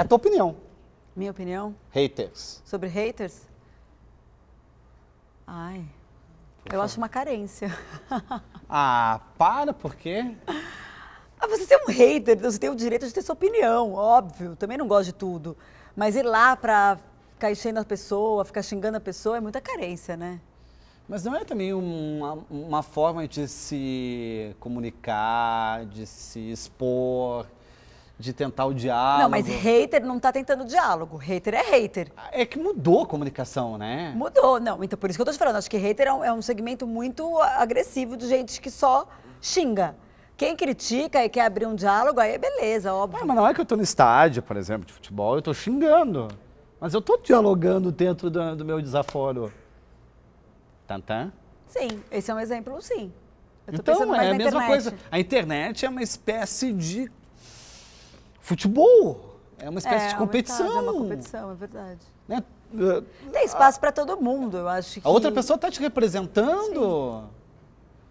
É a tua opinião. Minha opinião? Haters. Sobre haters? Ai. Por eu favor. acho uma carência. Ah, para, por quê? Ah, você é um hater, você tem o direito de ter sua opinião, óbvio. Também não gosto de tudo. Mas ir lá pra ficar enchendo a pessoa, ficar xingando a pessoa, é muita carência, né? Mas não é também uma, uma forma de se comunicar, de se expor? de tentar o diálogo. Não, mas hater não tá tentando diálogo. Hater é hater. Ah, é que mudou a comunicação, né? Mudou, não. Então, por isso que eu tô te falando. Acho que hater é um, é um segmento muito agressivo de gente que só xinga. Quem critica e quer abrir um diálogo, aí é beleza, óbvio. É, mas não é que eu tô no estádio, por exemplo, de futebol, eu tô xingando. Mas eu tô dialogando dentro do, do meu desaforo. Tantan? Sim, esse é um exemplo, sim. então, é a mesma internet. coisa. A internet é uma espécie de futebol. É uma espécie é, de competição. é uma é competição, é verdade. Né? Tem ah, espaço para todo mundo, eu acho. Que... A outra pessoa está te representando. Sim.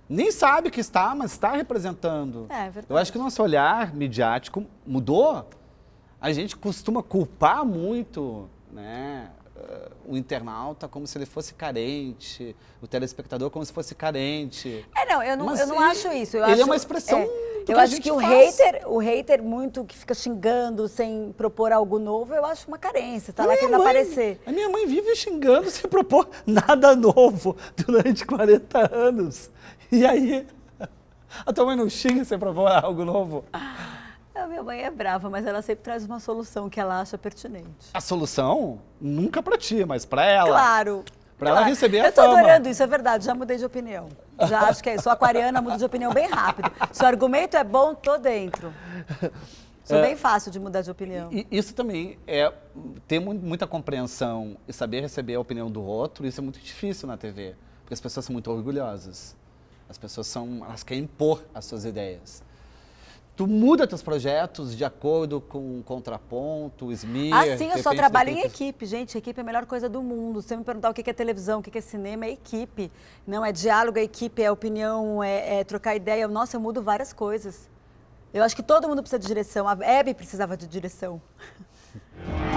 Nem sabe que está, mas está representando. É, é verdade. Eu acho que o nosso olhar midiático mudou. A gente costuma culpar muito né, eh, o internauta como se ele fosse carente, o telespectador como se fosse carente. É, não, eu não, mas eu não acho isso. Eu ele é acho, é uma expressão. É, eu acho que o faz. hater, o hater muito que fica xingando sem propor algo novo, eu acho uma carência, tá a lá querendo mãe, aparecer. A minha mãe vive xingando sem propor nada novo durante 40 anos. E aí, a tua mãe não xinga sem propor algo novo? Ah, a minha mãe é brava, mas ela sempre traz uma solução que ela acha pertinente. A solução? Nunca pra ti, mas pra ela. Claro. Para ela receber a Eu tô fama. adorando isso, é verdade, já mudei de opinião. Já acho que é isso. Sou aquariana, mudo de opinião bem rápido. Se o argumento é bom, tô dentro. sou é bem fácil de mudar de opinião. E, isso também é ter muita compreensão e saber receber a opinião do outro, isso é muito difícil na TV, porque as pessoas são muito orgulhosas. As pessoas são, elas querem impor as suas ideias. Tu muda teus projetos de acordo com contraponto, smear? Assim, eu só trabalho em equipe, gente. Equipe é a melhor coisa do mundo. Se você me perguntar o que é televisão, o que é cinema, é equipe. Não é diálogo, é equipe, é opinião, é, é trocar ideia. Nossa, eu mudo várias coisas. Eu acho que todo mundo precisa de direção. A Hebe precisava de direção.